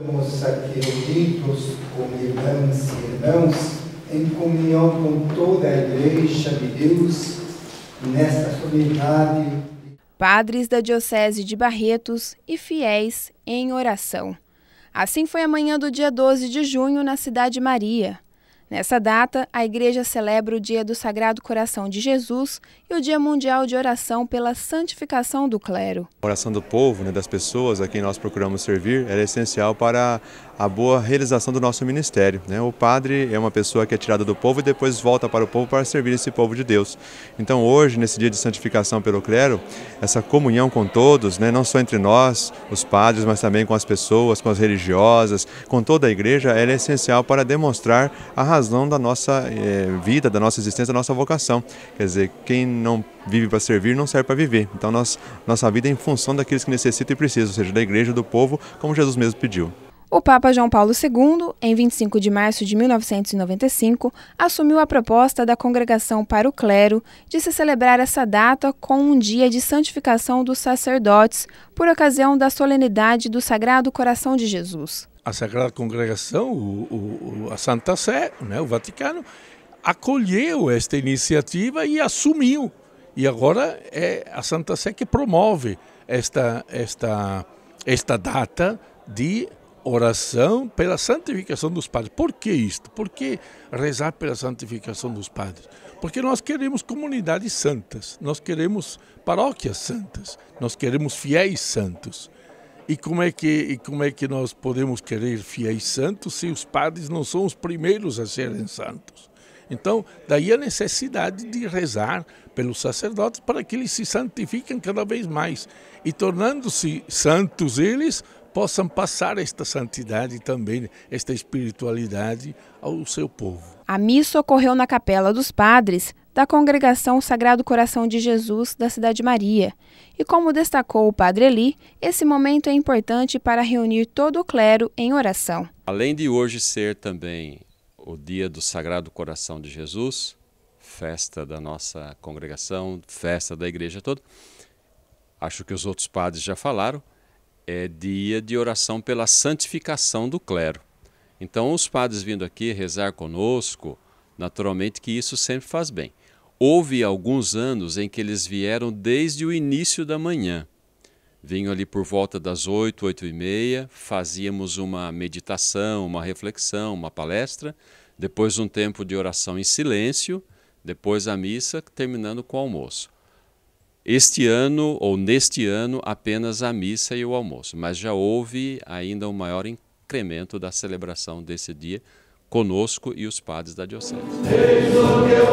Estamos aqui unidos como irmãs e irmãos em comunhão com toda a Igreja de Deus nesta comunidade. Padres da Diocese de Barretos e fiéis em oração. Assim foi a manhã do dia 12 de junho na Cidade Maria, Nessa data, a igreja celebra o Dia do Sagrado Coração de Jesus e o Dia Mundial de Oração pela Santificação do Clero. A oração do povo, né, das pessoas a quem nós procuramos servir, é essencial para a boa realização do nosso ministério. Né? O padre é uma pessoa que é tirada do povo e depois volta para o povo para servir esse povo de Deus. Então hoje, nesse dia de santificação pelo clero, essa comunhão com todos, né, não só entre nós, os padres, mas também com as pessoas, com as religiosas, com toda a igreja, é essencial para demonstrar a razão razão da nossa é, vida, da nossa existência, da nossa vocação. Quer dizer, quem não vive para servir não serve para viver. Então nós, nossa vida é em função daqueles que necessitam e precisam, ou seja, da igreja, do povo, como Jesus mesmo pediu. O Papa João Paulo II, em 25 de março de 1995, assumiu a proposta da Congregação para o Clero de se celebrar essa data com um dia de santificação dos sacerdotes, por ocasião da solenidade do Sagrado Coração de Jesus a Sagrada Congregação, o, o, a Santa Sé, né, o Vaticano, acolheu esta iniciativa e assumiu. E agora é a Santa Sé que promove esta, esta, esta data de oração pela santificação dos padres. Por que isto? Por que rezar pela santificação dos padres? Porque nós queremos comunidades santas, nós queremos paróquias santas, nós queremos fiéis santos. E como é que e como é que nós podemos querer fiéis santos se os padres não são os primeiros a serem santos? Então, daí a necessidade de rezar pelos sacerdotes para que eles se santifiquem cada vez mais e tornando-se santos eles possam passar esta santidade também, esta espiritualidade ao seu povo. A missa ocorreu na Capela dos Padres, da Congregação Sagrado Coração de Jesus da Cidade Maria. E como destacou o Padre Eli, esse momento é importante para reunir todo o clero em oração. Além de hoje ser também o dia do Sagrado Coração de Jesus, festa da nossa congregação, festa da igreja toda, acho que os outros padres já falaram, é dia de oração pela santificação do clero. Então, os padres vindo aqui rezar conosco, naturalmente que isso sempre faz bem. Houve alguns anos em que eles vieram desde o início da manhã. Vinham ali por volta das oito, oito e meia, fazíamos uma meditação, uma reflexão, uma palestra, depois um tempo de oração em silêncio, depois a missa, terminando com o almoço. Este ano, ou neste ano, apenas a missa e o almoço, mas já houve ainda um maior incremento da celebração desse dia conosco e os padres da Diocese.